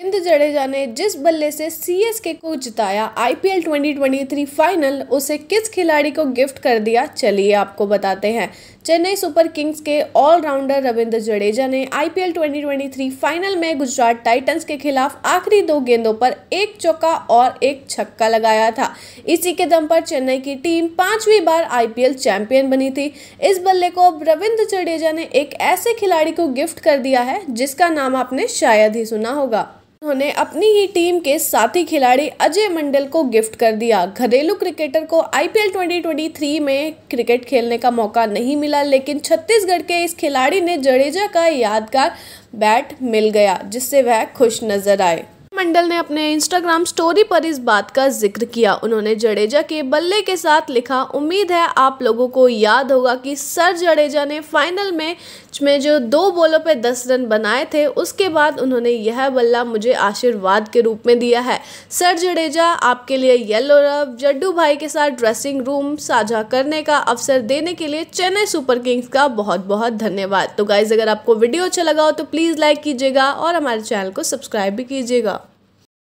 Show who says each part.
Speaker 1: रविंद्र जडेजा ने जिस बल्ले से सीएसके को जिताया आईपीएल 2023 फाइनल उसे किस खिलाड़ी को गिफ्ट कर दिया चलिए आपको बताते हैं चेन्नई सुपर किंग्स के ऑलराउंडर रविंद्र जडेजा ने आईपीएल 2023 फाइनल में गुजरात टाइटंस के खिलाफ आखिरी दो गेंदों पर एक चौका और एक छक्का लगाया था इसी के दम पर चेन्नई की टीम पांचवी बार आईपीएल चैंपियन बनी थी इस बल्ले को अब रविंद्र जडेजा ने एक ऐसे खिलाड़ी को गिफ्ट कर दिया है जिसका नाम आपने शायद ही सुना होगा उन्होंने अपनी ही टीम के साथी खिलाड़ी अजय मंडल को गिफ्ट कर दिया घरेलू क्रिकेटर को आईपीएल 2023 में क्रिकेट खेलने का मौका नहीं मिला लेकिन छत्तीसगढ़ के इस खिलाड़ी ने जडेजा का यादगार बैट मिल गया जिससे वह खुश नजर आए मंडल ने अपने इंस्टाग्राम स्टोरी पर इस बात का जिक्र किया उन्होंने जडेजा के बल्ले के साथ लिखा उम्मीद है आप लोगों को याद होगा कि सर जडेजा ने फाइनल मैच में जो दो बॉलों पर दस रन बनाए थे उसके बाद उन्होंने यह बल्ला मुझे आशीर्वाद के रूप में दिया है सर जडेजा आपके लिए येलो रव जड्डू भाई के साथ ड्रेसिंग रूम साझा करने का अवसर देने के लिए चेन्नई सुपर किंग्स का बहुत बहुत धन्यवाद तो गाइज अगर आपको वीडियो अच्छा लगा हो तो प्लीज़ लाइक कीजिएगा और हमारे चैनल को सब्सक्राइब भी कीजिएगा